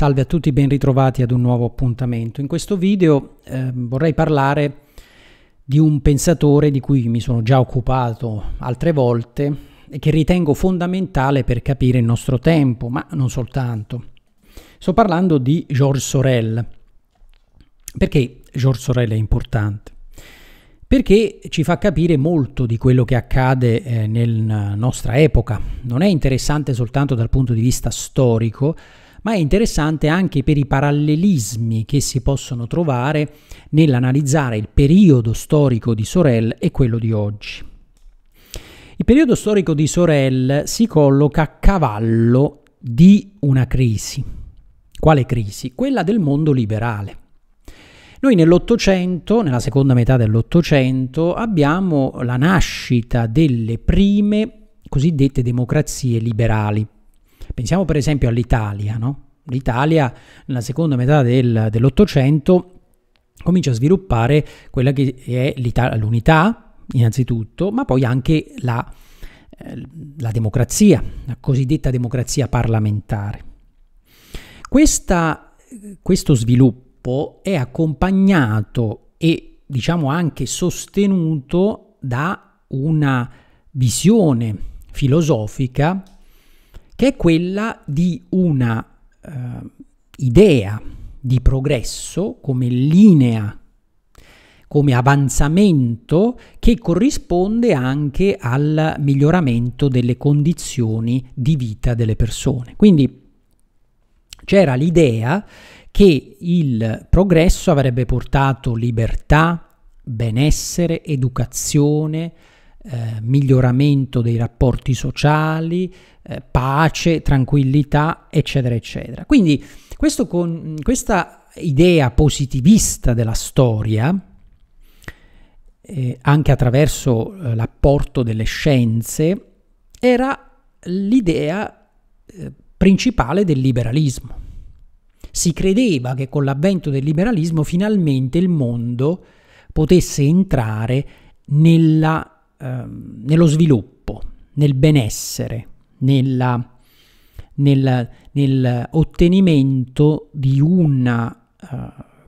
Salve a tutti, ben ritrovati ad un nuovo appuntamento. In questo video eh, vorrei parlare di un pensatore di cui mi sono già occupato altre volte e che ritengo fondamentale per capire il nostro tempo, ma non soltanto. Sto parlando di Georges Sorel. Perché Georges Sorel è importante? perché ci fa capire molto di quello che accade eh, nella nostra epoca. Non è interessante soltanto dal punto di vista storico, ma è interessante anche per i parallelismi che si possono trovare nell'analizzare il periodo storico di Sorel e quello di oggi. Il periodo storico di Sorel si colloca a cavallo di una crisi. Quale crisi? Quella del mondo liberale. Noi nell'Ottocento, nella seconda metà dell'Ottocento, abbiamo la nascita delle prime cosiddette democrazie liberali. Pensiamo per esempio all'Italia, no? L'Italia nella seconda metà del, dell'Ottocento comincia a sviluppare quella che è l'unità, innanzitutto, ma poi anche la, eh, la democrazia, la cosiddetta democrazia parlamentare. Questa, questo sviluppo è accompagnato e diciamo anche sostenuto da una visione filosofica che è quella di una eh, idea di progresso come linea, come avanzamento che corrisponde anche al miglioramento delle condizioni di vita delle persone. Quindi c'era l'idea che il progresso avrebbe portato libertà, benessere, educazione, eh, miglioramento dei rapporti sociali, eh, pace, tranquillità, eccetera, eccetera. Quindi questo con, questa idea positivista della storia, eh, anche attraverso eh, l'apporto delle scienze, era l'idea eh, principale del liberalismo. Si credeva che con l'avvento del liberalismo finalmente il mondo potesse entrare nella Ehm, nello sviluppo, nel benessere, nella, nel, nel, ottenimento di una,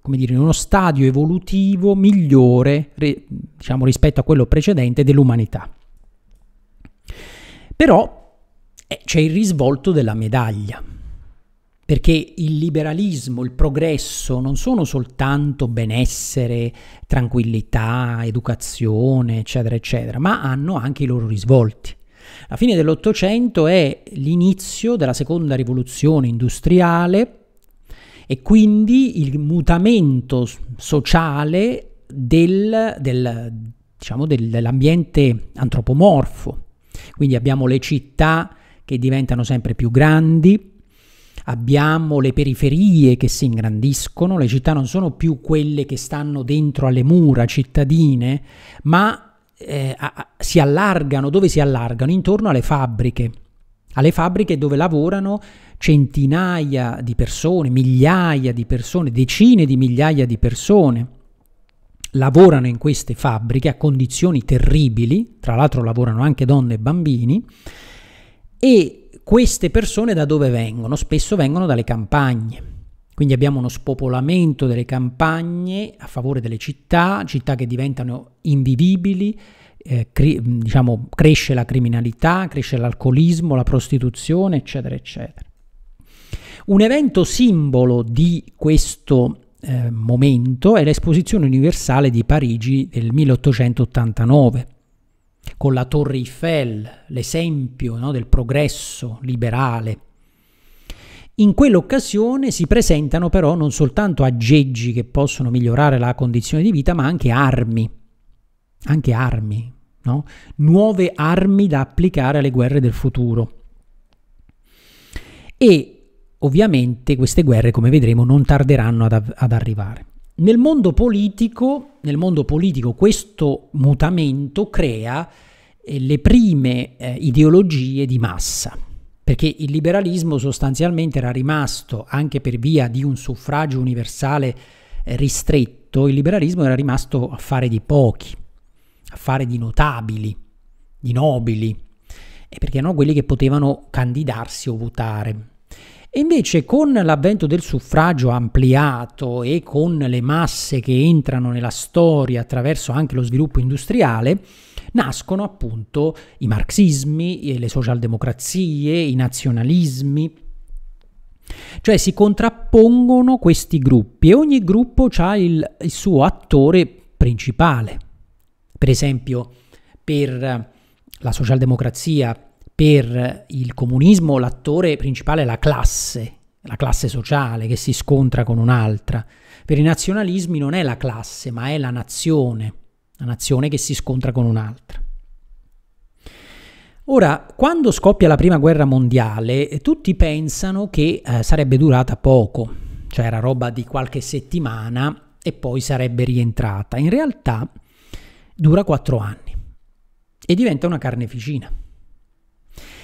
eh, dire, uno stadio evolutivo migliore re, diciamo, rispetto a quello precedente dell'umanità. Però eh, c'è il risvolto della medaglia. Perché il liberalismo, il progresso non sono soltanto benessere, tranquillità, educazione, eccetera, eccetera, ma hanno anche i loro risvolti. La fine dell'Ottocento è l'inizio della seconda rivoluzione industriale e quindi il mutamento sociale del, del, diciamo, del, dell'ambiente antropomorfo. Quindi abbiamo le città che diventano sempre più grandi, abbiamo le periferie che si ingrandiscono, le città non sono più quelle che stanno dentro alle mura cittadine, ma eh, a, si allargano, dove si allargano? Intorno alle fabbriche, alle fabbriche dove lavorano centinaia di persone, migliaia di persone, decine di migliaia di persone lavorano in queste fabbriche a condizioni terribili, tra l'altro lavorano anche donne e bambini, e queste persone da dove vengono? Spesso vengono dalle campagne. Quindi abbiamo uno spopolamento delle campagne a favore delle città, città che diventano invivibili, eh, cre diciamo, cresce la criminalità, cresce l'alcolismo, la prostituzione, eccetera, eccetera. Un evento simbolo di questo eh, momento è l'esposizione universale di Parigi del 1889 con la Torre Eiffel, l'esempio no, del progresso liberale. In quell'occasione si presentano però non soltanto aggeggi che possono migliorare la condizione di vita, ma anche armi, anche armi, no? nuove armi da applicare alle guerre del futuro. E ovviamente queste guerre, come vedremo, non tarderanno ad, ad arrivare. Nel mondo, politico, nel mondo politico questo mutamento crea eh, le prime eh, ideologie di massa, perché il liberalismo sostanzialmente era rimasto, anche per via di un suffragio universale eh, ristretto, il liberalismo era rimasto a fare di pochi, a fare di notabili, di nobili, perché erano quelli che potevano candidarsi o votare. E invece con l'avvento del suffragio ampliato e con le masse che entrano nella storia attraverso anche lo sviluppo industriale, nascono appunto i marxismi, le socialdemocrazie, i nazionalismi. Cioè si contrappongono questi gruppi e ogni gruppo ha il, il suo attore principale. Per esempio, per la socialdemocrazia, per il comunismo, l'attore principale è la classe, la classe sociale che si scontra con un'altra. Per i nazionalismi non è la classe, ma è la nazione una nazione che si scontra con un'altra. Ora, quando scoppia la prima guerra mondiale, tutti pensano che eh, sarebbe durata poco, cioè era roba di qualche settimana e poi sarebbe rientrata. In realtà dura quattro anni e diventa una carneficina.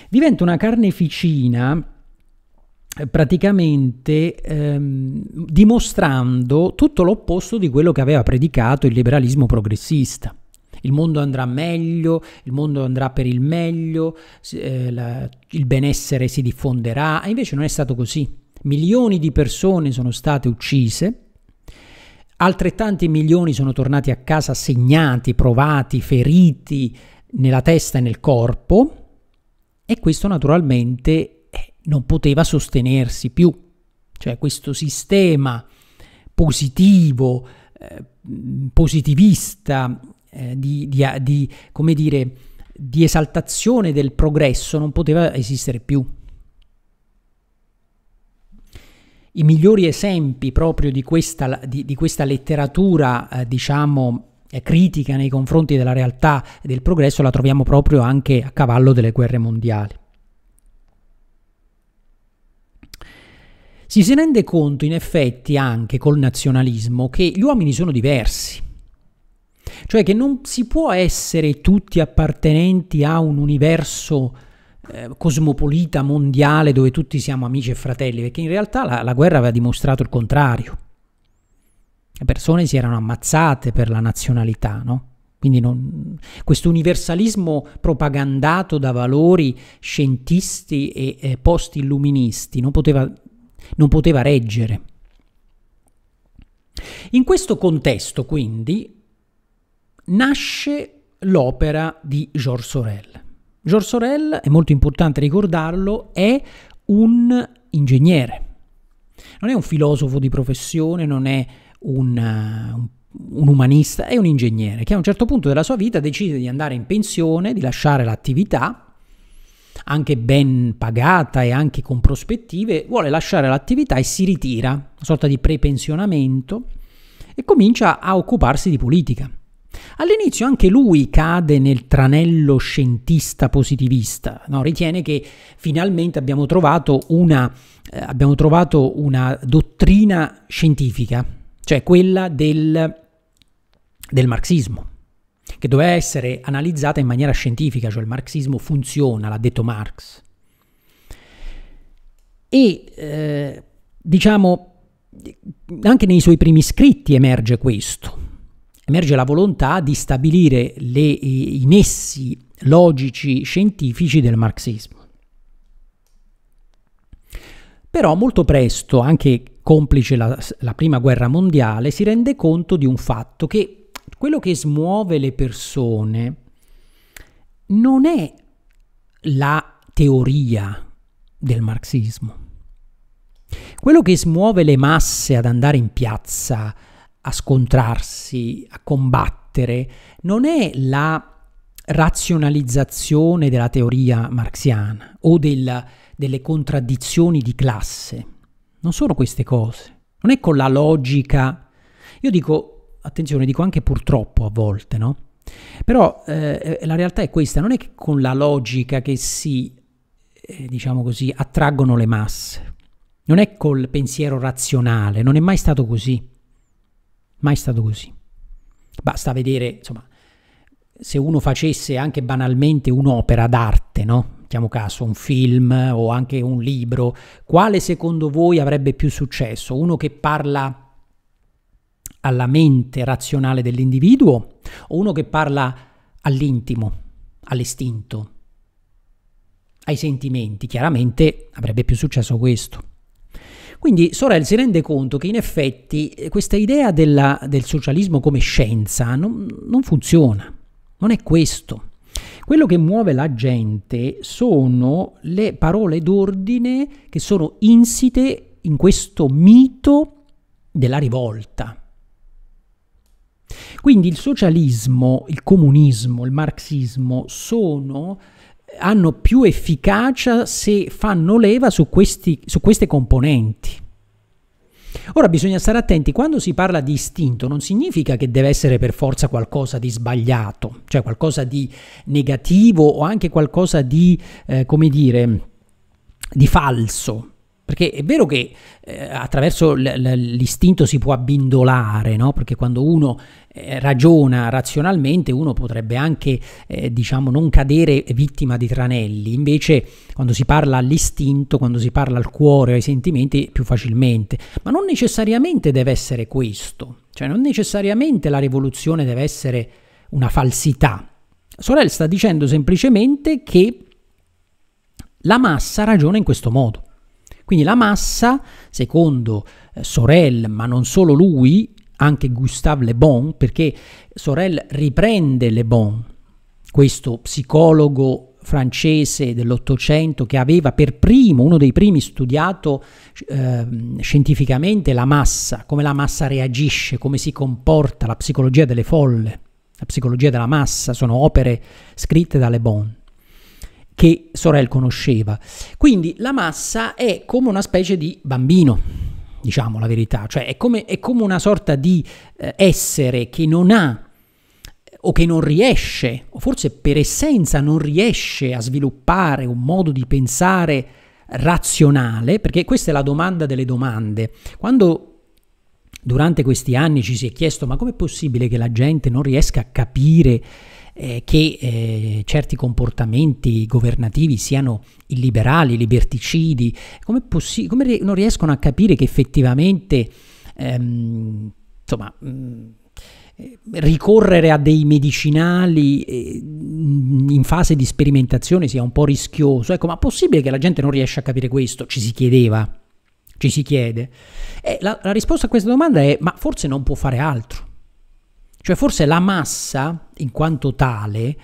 Diventa una carneficina praticamente ehm, dimostrando tutto l'opposto di quello che aveva predicato il liberalismo progressista. Il mondo andrà meglio, il mondo andrà per il meglio, eh, la, il benessere si diffonderà, e invece non è stato così. Milioni di persone sono state uccise, altrettanti milioni sono tornati a casa segnati, provati, feriti nella testa e nel corpo, e questo naturalmente non poteva sostenersi più. Cioè questo sistema positivo, eh, positivista, eh, di, di, di, come dire, di esaltazione del progresso non poteva esistere più. I migliori esempi proprio di questa, di, di questa letteratura, eh, diciamo, eh, critica nei confronti della realtà e del progresso la troviamo proprio anche a cavallo delle guerre mondiali. si si rende conto in effetti anche col nazionalismo che gli uomini sono diversi. Cioè che non si può essere tutti appartenenti a un universo eh, cosmopolita, mondiale, dove tutti siamo amici e fratelli, perché in realtà la, la guerra aveva dimostrato il contrario. Le persone si erano ammazzate per la nazionalità, no? Quindi questo universalismo propagandato da valori scientisti e eh, post-illuministi non poteva non poteva reggere. In questo contesto, quindi, nasce l'opera di Georges Sorel. Georges Sorel, è molto importante ricordarlo, è un ingegnere. Non è un filosofo di professione, non è un, un umanista è un ingegnere che a un certo punto della sua vita decide di andare in pensione, di lasciare l'attività anche ben pagata e anche con prospettive, vuole lasciare l'attività e si ritira, una sorta di prepensionamento, e comincia a occuparsi di politica. All'inizio anche lui cade nel tranello scientista positivista, no? ritiene che finalmente abbiamo trovato, una, eh, abbiamo trovato una dottrina scientifica, cioè quella del, del marxismo che doveva essere analizzata in maniera scientifica, cioè il marxismo funziona, l'ha detto Marx. E eh, diciamo, anche nei suoi primi scritti emerge questo, emerge la volontà di stabilire le, i, i nessi logici scientifici del marxismo. Però molto presto, anche complice la, la prima guerra mondiale, si rende conto di un fatto che quello che smuove le persone non è la teoria del marxismo. Quello che smuove le masse ad andare in piazza, a scontrarsi, a combattere, non è la razionalizzazione della teoria marxiana o del, delle contraddizioni di classe. Non sono queste cose. Non è con la logica. Io dico, attenzione, dico anche purtroppo a volte, no? Però eh, eh, la realtà è questa, non è che con la logica che si, eh, diciamo così, attraggono le masse, non è col pensiero razionale, non è mai stato così, mai stato così. Basta vedere, insomma, se uno facesse anche banalmente un'opera d'arte, no? Mettiamo caso, un film o anche un libro, quale secondo voi avrebbe più successo? Uno che parla alla mente razionale dell'individuo o uno che parla all'intimo, all'istinto, ai sentimenti? Chiaramente avrebbe più successo questo. Quindi Sorel si rende conto che in effetti eh, questa idea della, del socialismo come scienza non, non funziona, non è questo. Quello che muove la gente sono le parole d'ordine che sono insite in questo mito della rivolta. Quindi il socialismo, il comunismo, il marxismo sono, hanno più efficacia se fanno leva su, questi, su queste componenti. Ora bisogna stare attenti, quando si parla di istinto non significa che deve essere per forza qualcosa di sbagliato, cioè qualcosa di negativo o anche qualcosa di, eh, come dire, di falso. Perché è vero che eh, attraverso l- l- l'istinto si può abbindolare, no? perché quando uno eh, ragiona razionalmente uno potrebbe anche eh, diciamo, non cadere vittima di tranelli, invece quando si parla all'istinto, quando si parla al cuore, ai sentimenti, più facilmente. Ma non necessariamente deve essere questo, cioè non necessariamente la rivoluzione deve essere una falsità. Sorel sta dicendo semplicemente che la massa ragiona in questo modo. Quindi la massa, secondo eh, Sorel, ma non solo lui, anche Gustave Le Bon, perché Sorel riprende Le Bon, questo psicologo francese dell'Ottocento che aveva per primo, uno dei primi studiato eh, scientificamente la massa, come la massa reagisce, come si comporta, la psicologia delle folle, la psicologia della massa, sono opere scritte da Le Bon che Sorel conosceva. Quindi la massa è come una specie di bambino, diciamo la verità, cioè è come, è come una sorta di eh, essere che non ha eh, o che non riesce, o forse per essenza non riesce a sviluppare un modo di pensare razionale, perché questa è la domanda delle domande. Quando durante questi anni ci si è chiesto ma com'è possibile che la gente non riesca a capire eh, che eh, certi comportamenti governativi siano illiberali, liberticidi, come, come non riescono a capire che effettivamente ehm, insomma, mh, mm, eh, ricorrere a dei medicinali eh, mm, in fase di sperimentazione sia un po' rischioso. Ecco, ma è possibile che la gente non riesca a capire questo? Ci si chiedeva, ci si chiede. Eh, la, la, risposta a questa domanda è, ma forse non può fare altro. Cioè forse la massa, in quanto tale,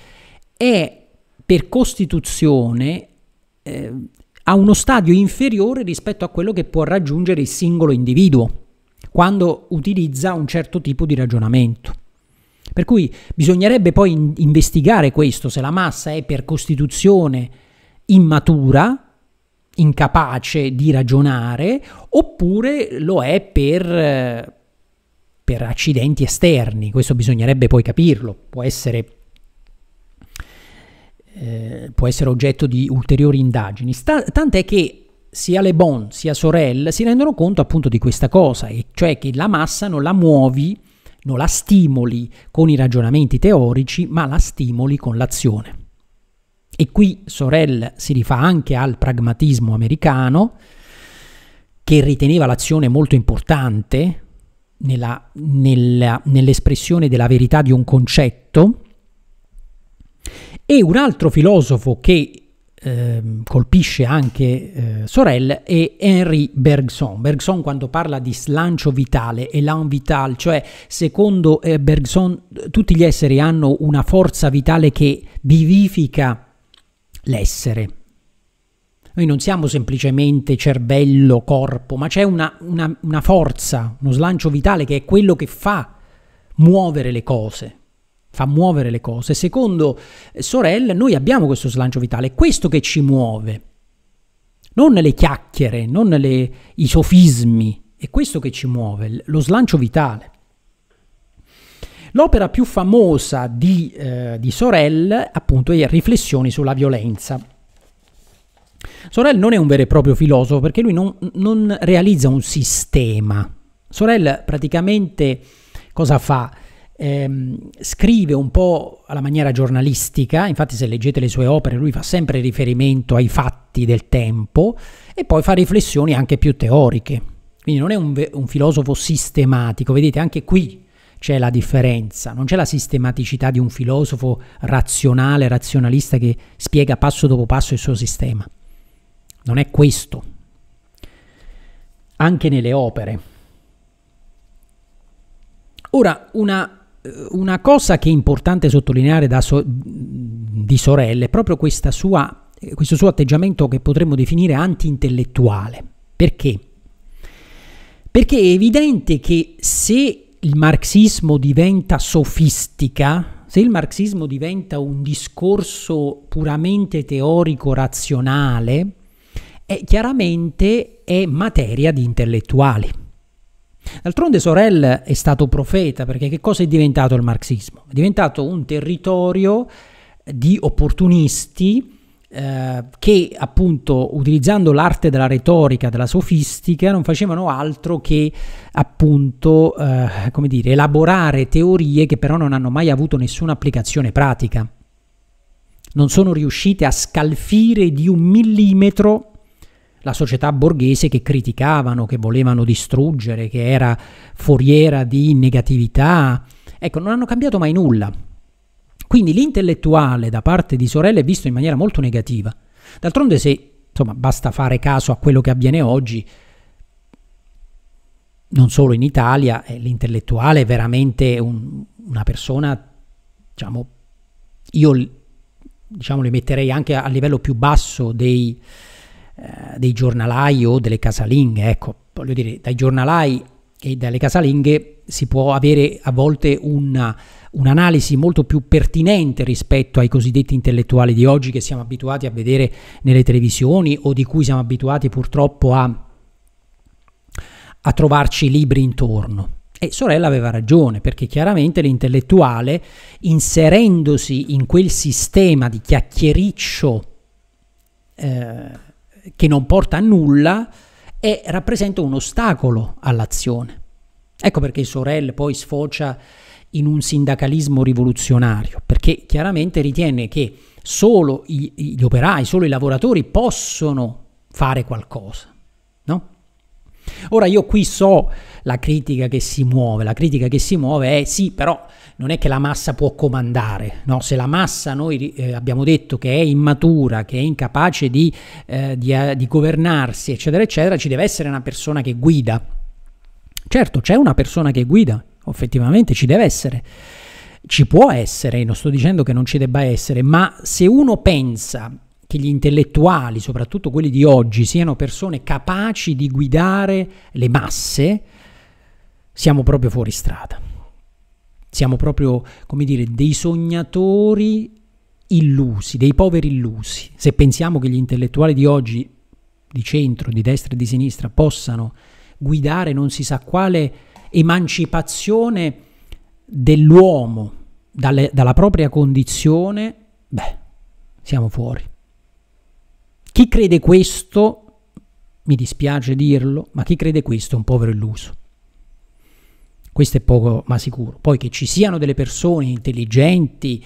è per costituzione eh, a uno stadio inferiore rispetto a quello che può raggiungere il singolo individuo quando utilizza un certo tipo di ragionamento. Per cui bisognerebbe poi in- investigare questo, se la massa è per costituzione immatura, incapace di ragionare, oppure lo è per... Eh, per accidenti esterni, questo bisognerebbe poi capirlo, può essere, eh, può essere oggetto di ulteriori indagini, Sta, tant'è che sia Le Bon sia Sorel si rendono conto appunto di questa cosa, e cioè che la massa non la muovi, non la stimoli con i ragionamenti teorici, ma la stimoli con l'azione. E qui Sorel si rifà anche al pragmatismo americano, che riteneva l'azione molto importante, nella, nella, nell'espressione della verità di un concetto, e un altro filosofo che eh, colpisce anche eh, Sorel è Henry Bergson. Bergson quando parla di slancio vitale, elan vital, cioè secondo eh, Bergson tutti gli esseri hanno una forza vitale che vivifica l'essere, noi non siamo semplicemente cervello, corpo, ma c'è una, una, una forza, uno slancio vitale che è quello che fa muovere le cose, fa muovere le cose. Secondo eh, Sorel, noi abbiamo questo slancio vitale, è questo che ci muove, non le chiacchiere, non le, i sofismi, è questo che ci muove, lo slancio vitale. L'opera più famosa di, eh, di Sorel, appunto, è Riflessioni sulla violenza, Sorel non è un vero e proprio filosofo perché lui non, non realizza un sistema. Sorel praticamente cosa fa? Ehm, scrive un po' alla maniera giornalistica, infatti se leggete le sue opere lui fa sempre riferimento ai fatti del tempo e poi fa riflessioni anche più teoriche. Quindi non è un, un filosofo sistematico, vedete anche qui c'è la differenza, non c'è la sistematicità di un filosofo razionale, razionalista che spiega passo dopo passo il suo sistema. Non è questo. Anche nelle opere. Ora, una, eh, una cosa che è importante sottolineare so, di Sorelle è proprio sua, questo suo atteggiamento che potremmo definire anti-intellettuale. Perché? Perché è evidente che se il marxismo diventa sofistica, se il marxismo diventa un discorso puramente teorico razionale, è chiaramente è materia di intellettuali. D'altronde Sorel è stato profeta perché che cosa è diventato il marxismo? È diventato un territorio di opportunisti eh, che appunto utilizzando l'arte della retorica, della sofistica, non facevano altro che appunto, eh, come dire, elaborare teorie che però non hanno mai avuto nessuna applicazione pratica. Non sono riuscite a scalfire di un millimetro la società borghese che criticavano, che volevano distruggere, che era foriera di negatività. Ecco, non hanno cambiato mai nulla. Quindi l'intellettuale da parte di Sorella è visto in maniera molto negativa. D'altronde se, insomma, basta fare caso a quello che avviene oggi, non solo in Italia, eh, l'intellettuale è veramente un, una persona, diciamo, io diciamo, le metterei anche a livello più basso dei, eh, dei giornalai o delle casalinghe, ecco, voglio dire, dai giornalai e dalle casalinghe si può avere a volte una, un'analisi molto più pertinente rispetto ai cosiddetti intellettuali di oggi che siamo abituati a vedere nelle televisioni o di cui siamo abituati purtroppo a, a trovarci libri intorno. E sorella aveva ragione, perché chiaramente l'intellettuale, inserendosi in quel sistema di chiacchiericcio eh, che non porta a nulla e rappresenta un ostacolo all'azione. Ecco perché Sorel poi sfocia in un sindacalismo rivoluzionario, perché chiaramente ritiene che solo gli, operai, solo i lavoratori possono fare qualcosa. No? Ora io qui so la critica che si muove. La critica che si muove è sì, però non è che la massa può comandare. No? Se la massa noi eh, abbiamo detto che è immatura, che è incapace di, eh, di, eh, di governarsi, eccetera, eccetera, ci deve essere una persona che guida. Certo, c'è una persona che guida, effettivamente ci deve essere ci può essere, non sto dicendo che non ci debba essere, ma se uno pensa che gli intellettuali, soprattutto quelli di oggi, siano persone capaci di guidare le masse, siamo proprio fuori strada. Siamo proprio, come dire, dei sognatori illusi, dei poveri illusi. Se pensiamo che gli intellettuali di oggi, di centro, di destra e di sinistra, possano guidare non si sa quale emancipazione dell'uomo dalle, dalla propria condizione, beh, siamo fuori. Chi crede questo, mi dispiace dirlo, ma chi crede questo è un povero illuso questo è poco ma sicuro. Poi che ci siano delle persone intelligenti,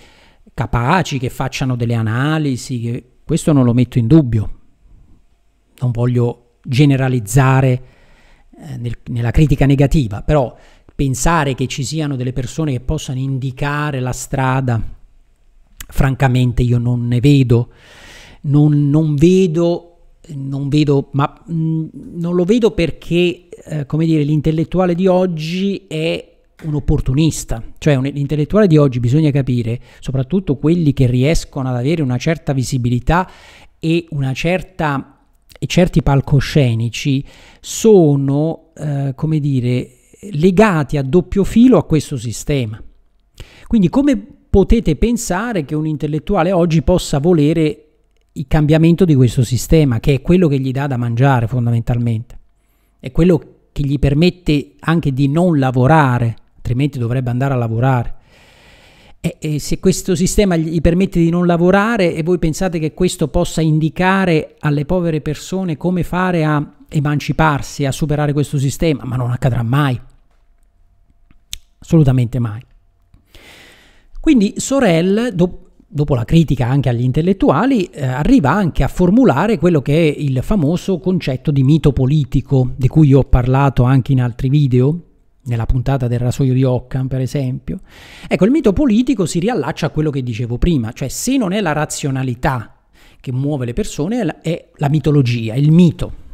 capaci, che facciano delle analisi, che... questo non lo metto in dubbio. Non voglio generalizzare eh, nel, nella critica negativa, però pensare che ci siano delle persone che possano indicare la strada, francamente io non ne vedo, non, non vedo, non vedo, ma mh, mm, non lo vedo perché eh, come dire, l'intellettuale di oggi è un opportunista, cioè un, l'intellettuale di oggi bisogna capire, soprattutto quelli che riescono ad avere una certa visibilità e una certa e certi palcoscenici sono, eh, come dire, legati a doppio filo a questo sistema. Quindi come potete pensare che un intellettuale oggi possa volere il cambiamento di questo sistema, che è quello che gli dà da mangiare fondamentalmente? è quello che gli permette anche di non lavorare, altrimenti dovrebbe andare a lavorare. E, e, se questo sistema gli permette di non lavorare e voi pensate che questo possa indicare alle povere persone come fare a emanciparsi, a superare questo sistema, ma non accadrà mai. Assolutamente mai. Quindi Sorel, do, dopo la critica anche agli intellettuali, eh, arriva anche a formulare quello che è il famoso concetto di mito politico, di cui ho parlato anche in altri video, nella puntata del rasoio di Occam, per esempio. Ecco, il mito politico si riallaccia a quello che dicevo prima, cioè se non è la razionalità che muove le persone, è la mitologia, il mito.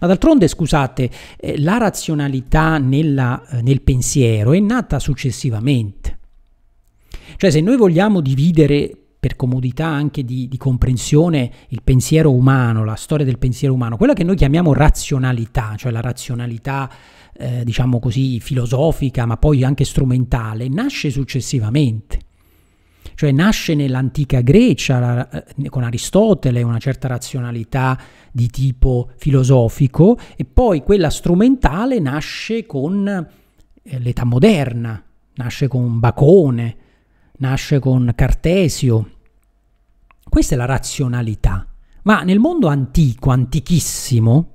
Ma d'altronde, scusate, eh, la razionalità nella, eh, nel pensiero è nata successivamente. Cioè se noi vogliamo dividere per comodità anche di, di, comprensione il pensiero umano, la storia del pensiero umano, quella che noi chiamiamo razionalità, cioè la razionalità eh, diciamo così filosofica ma poi anche strumentale, nasce successivamente. Cioè nasce nell'antica Grecia la, eh, con Aristotele una certa razionalità di tipo filosofico e poi quella strumentale nasce con eh, l'età moderna, nasce con Bacone, nasce con Cartesio. Questa è la razionalità. Ma nel mondo antico, antichissimo,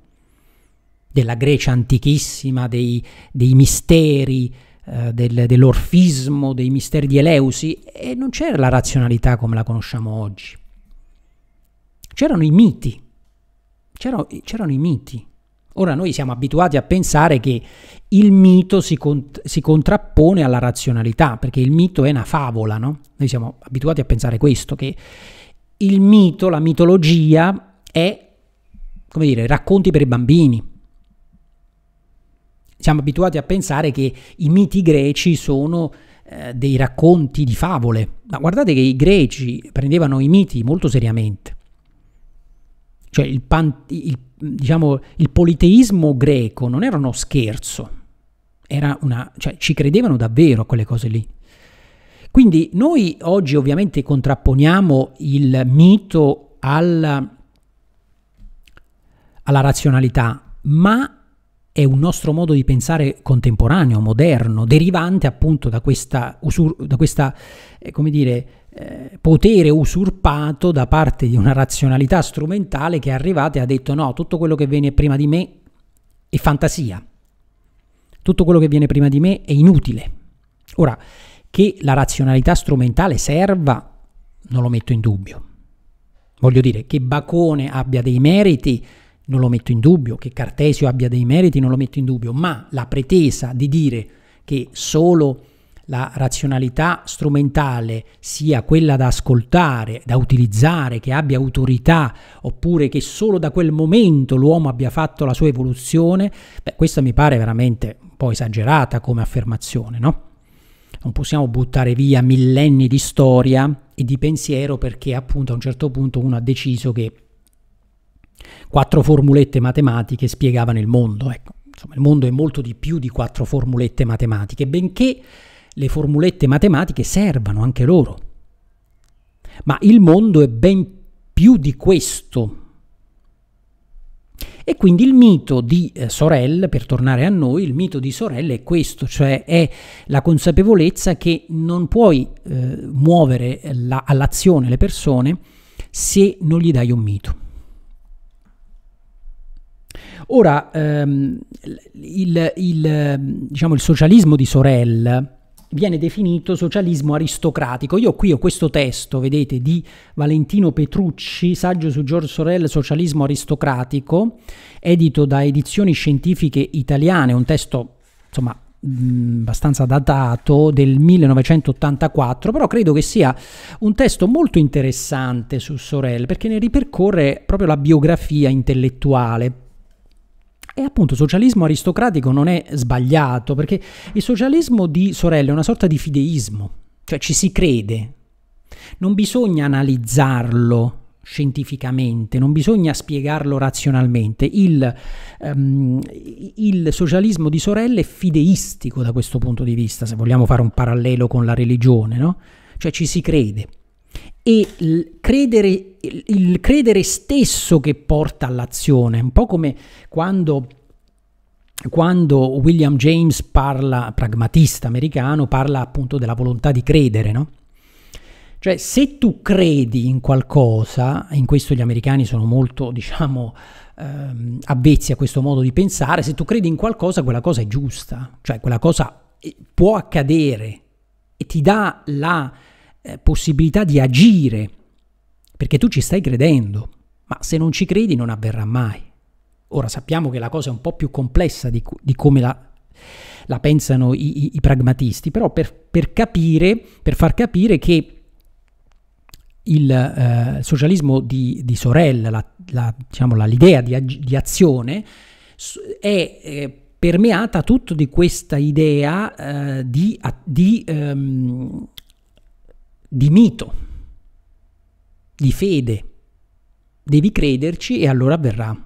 della Grecia antichissima, dei, dei misteri, eh, del, dell'orfismo, dei misteri di Eleusi, e eh, non c'era la razionalità come la conosciamo oggi. C'erano i miti, c'erano, i miti. Ora noi siamo abituati a pensare che il mito si, cont- si, contrappone alla razionalità, perché il mito è una favola, no? Noi siamo abituati a pensare questo, che il mito, la mitologia è, come dire, racconti per i bambini. Siamo abituati a pensare che i miti greci sono eh, dei racconti di favole, ma guardate che i greci prendevano i miti molto seriamente. Cioè il, pan, il, diciamo, il politeismo greco non era uno scherzo, era una, cioè, ci credevano davvero a quelle cose lì. Quindi noi oggi ovviamente contrapponiamo il mito alla, alla razionalità, ma è un nostro modo di pensare contemporaneo, moderno, derivante appunto da questa, usur- da questa eh, come dire, eh, potere usurpato da parte di una razionalità strumentale che è arrivata e ha detto no, tutto quello che viene prima di me è fantasia, tutto quello che viene prima di me è inutile. Ora, che la razionalità strumentale serva, non lo metto in dubbio. Voglio dire, che Bacone abbia dei meriti, non lo metto in dubbio, che Cartesio abbia dei meriti, non lo metto in dubbio, ma la pretesa di dire che solo la razionalità strumentale sia quella da ascoltare, da utilizzare, che abbia autorità, oppure che solo da quel momento l'uomo abbia fatto la sua evoluzione, beh, questa mi pare veramente un po' esagerata come affermazione, no? Non possiamo buttare via millenni di storia e di pensiero perché appunto a un certo punto uno ha deciso che quattro formulette matematiche spiegavano il mondo. Ecco, insomma, il mondo è molto di più di quattro formulette matematiche, benché le formulette matematiche servano anche loro. Ma il mondo è ben più di questo. E quindi il mito di eh, Sorel, per tornare a noi, il mito di Sorel è questo, cioè è la consapevolezza che non puoi eh, muovere all'azione le persone se non gli dai un mito. Ora, ehm, il, il, ehm, diciamo, il socialismo di Sorel viene definito socialismo aristocratico. Io qui ho questo testo, vedete, di Valentino Petrucci, saggio su George Sorel, Socialismo aristocratico, edito da Edizioni Scientifiche Italiane, un testo, insomma, mm, abbastanza datato del 1984 però credo che sia un testo molto interessante su Sorel perché ne ripercorre proprio la biografia intellettuale e appunto socialismo aristocratico non è sbagliato, perché il socialismo di sorelle è una sorta di fideismo, cioè ci si crede. Non bisogna analizzarlo scientificamente, non bisogna spiegarlo razionalmente. Il, um, il, socialismo di sorelle è fideistico da questo punto di vista, se vogliamo fare un parallelo con la religione, no? Cioè ci si crede e il credere, il credere stesso che porta all'azione, un po' come quando quando William James parla, pragmatista americano, parla appunto della volontà di credere, no? Cioè, se tu credi in qualcosa, in questo gli americani sono molto, diciamo, ehm, avvezzi a questo modo di pensare, se tu credi in qualcosa, quella cosa è giusta, cioè quella cosa eh, può accadere e ti dà la eh, possibilità di agire, perché tu ci stai credendo, ma se non ci credi non avverrà mai. Ora sappiamo che la cosa è un po' più complessa di, di come la, la pensano i, i, i pragmatisti, però per, per, capire, per far capire che il eh, socialismo di, di Sorella, la, la, diciamo, l'idea di, di, azione, è eh, permeata tutto di questa idea eh, di, di ehm, di mito, di fede. Devi crederci e allora avverrà.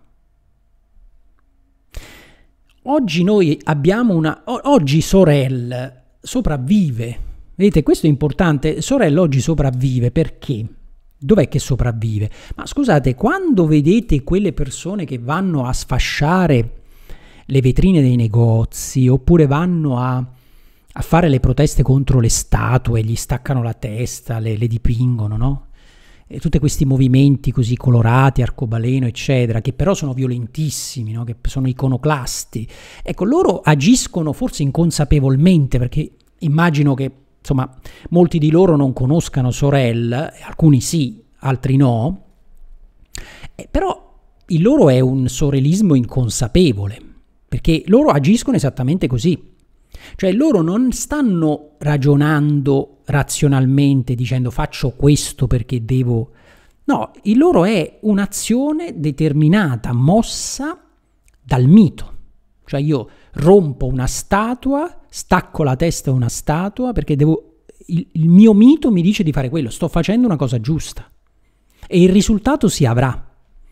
Oggi noi abbiamo una... Oggi Sorel sopravvive. Vedete, questo è importante. Sorel oggi sopravvive perché? Dov'è che sopravvive? Ma scusate, quando vedete quelle persone che vanno a sfasciare le vetrine dei negozi oppure vanno a a fare le proteste contro le statue, gli staccano la testa, le, le dipingono, no? E tutti questi movimenti così colorati, arcobaleno, eccetera, che però sono violentissimi, no? che sono iconoclasti. Ecco, loro agiscono forse inconsapevolmente, perché immagino che, insomma, molti di loro non conoscano Sorel, alcuni sì, altri no, eh, però il loro è un sorelismo inconsapevole, perché loro agiscono esattamente così. Cioè loro non stanno ragionando razionalmente dicendo faccio questo perché devo... No, il loro è un'azione determinata, mossa dal mito. Cioè io rompo una statua, stacco la testa a una statua perché devo... il, il mio mito mi dice di fare quello, sto facendo una cosa giusta. E il risultato si avrà.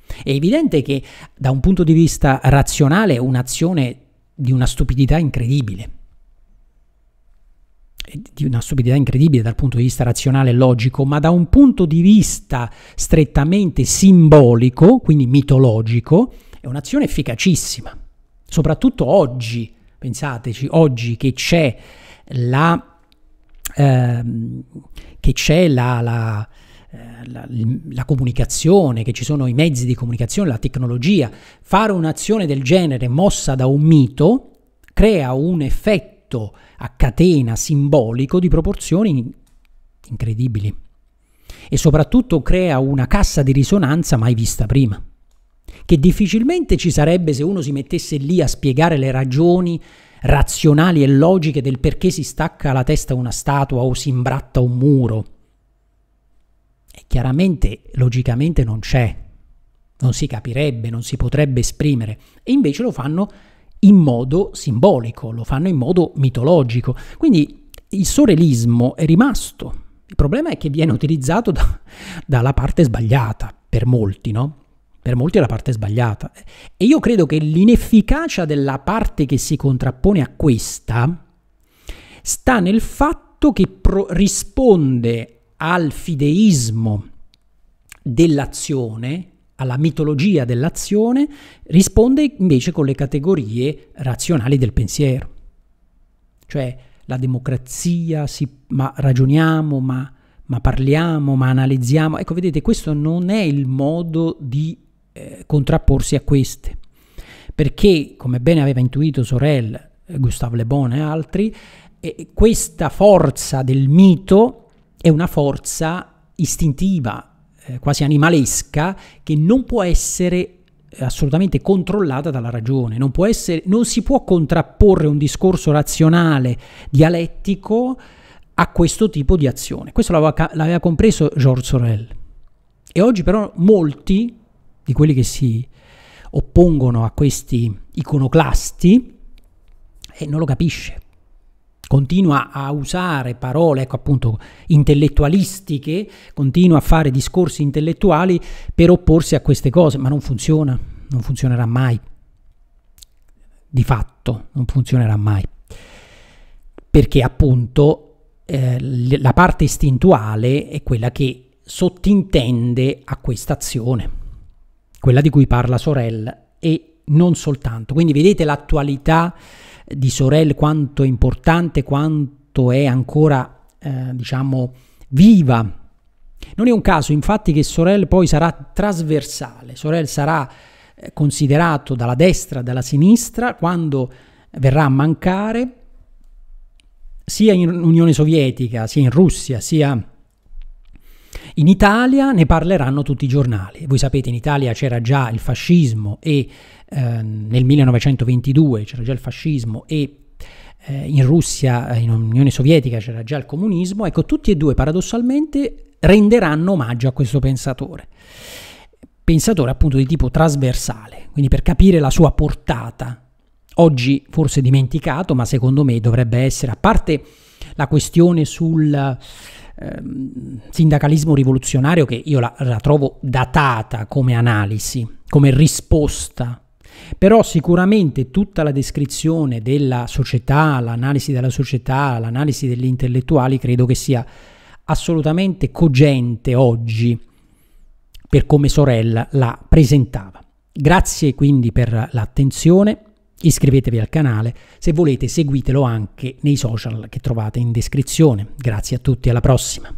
È evidente che da un punto di vista razionale è un'azione di una stupidità incredibile. Eh, di una stupidità incredibile dal punto di vista razionale e logico, ma da un punto di vista strettamente simbolico, quindi mitologico, è un'azione efficacissima. Soprattutto oggi, pensateci, oggi che c'è la... Ehm, che c'è la, la eh, la, la, comunicazione, che ci sono i mezzi di comunicazione, la tecnologia. Fare un'azione del genere mossa da un mito crea un effetto effetto a catena simbolico di proporzioni incredibili e soprattutto crea una cassa di risonanza mai vista prima, che difficilmente ci sarebbe se uno si mettesse lì a spiegare le ragioni razionali e logiche del perché si stacca la testa a una statua o si imbratta un muro. E chiaramente, logicamente non c'è, non si capirebbe, non si potrebbe esprimere, e invece lo fanno in modo simbolico, lo fanno in modo mitologico. Quindi il sorelismo è rimasto. Il problema è che viene utilizzato da, dalla parte sbagliata, per molti, no? Per molti è la parte sbagliata. E io credo che l'inefficacia della parte che si contrappone a questa sta nel fatto che pro- risponde al fideismo dell'azione alla mitologia dell'azione, risponde invece con le categorie razionali del pensiero. Cioè la democrazia, si, ma ragioniamo, ma, ma, parliamo, ma analizziamo. Ecco, vedete, questo non è il modo di eh, contrapporsi a queste. Perché, come bene aveva intuito Sorel, eh, Gustave Le Bon e altri, eh, questa forza del mito è una forza istintiva, eh, quasi animalesca che non può essere eh, assolutamente controllata dalla ragione, non, può essere, non si può contrapporre un discorso razionale, dialettico, a questo tipo di azione. Questo l'aveva, l'aveva compreso Georges Sorel. E oggi però molti di quelli che si oppongono a questi iconoclasti eh, non lo capisce continua a usare parole ecco, appunto intellettualistiche, continua a fare discorsi intellettuali per opporsi a queste cose, ma non funziona, non funzionerà mai. Di fatto non funzionerà mai. Perché appunto eh, la parte istintuale è quella che sottintende a questa azione, quella di cui parla Sorel e non soltanto. Quindi vedete l'attualità di Sorel quanto è importante, quanto è ancora, eh, diciamo, viva. Non è un caso, infatti, che Sorel poi sarà trasversale. Sorel sarà eh, considerato dalla destra, dalla sinistra, quando verrà a mancare, sia in Unione Sovietica, sia in Russia, sia in in Italia ne parleranno tutti i giornali. Voi sapete, in Italia c'era già il fascismo e eh, nel 1922 c'era già il fascismo e eh, in Russia, eh, in Unione Sovietica c'era già il comunismo. Ecco, tutti e due paradossalmente renderanno omaggio a questo pensatore pensatore appunto di tipo trasversale, quindi per capire la sua portata. Oggi forse dimenticato, ma secondo me dovrebbe essere, a parte la questione sul, Ehm, sindacalismo rivoluzionario che io la, la trovo datata come analisi, come risposta però sicuramente tutta la descrizione della società, l'analisi della società, l'analisi degli intellettuali credo che sia assolutamente cogente oggi per come Sorella la presentava. Grazie quindi per l'attenzione. Iscrivetevi al canale, se volete seguitelo anche nei social che trovate in descrizione. Grazie a tutti, alla prossima!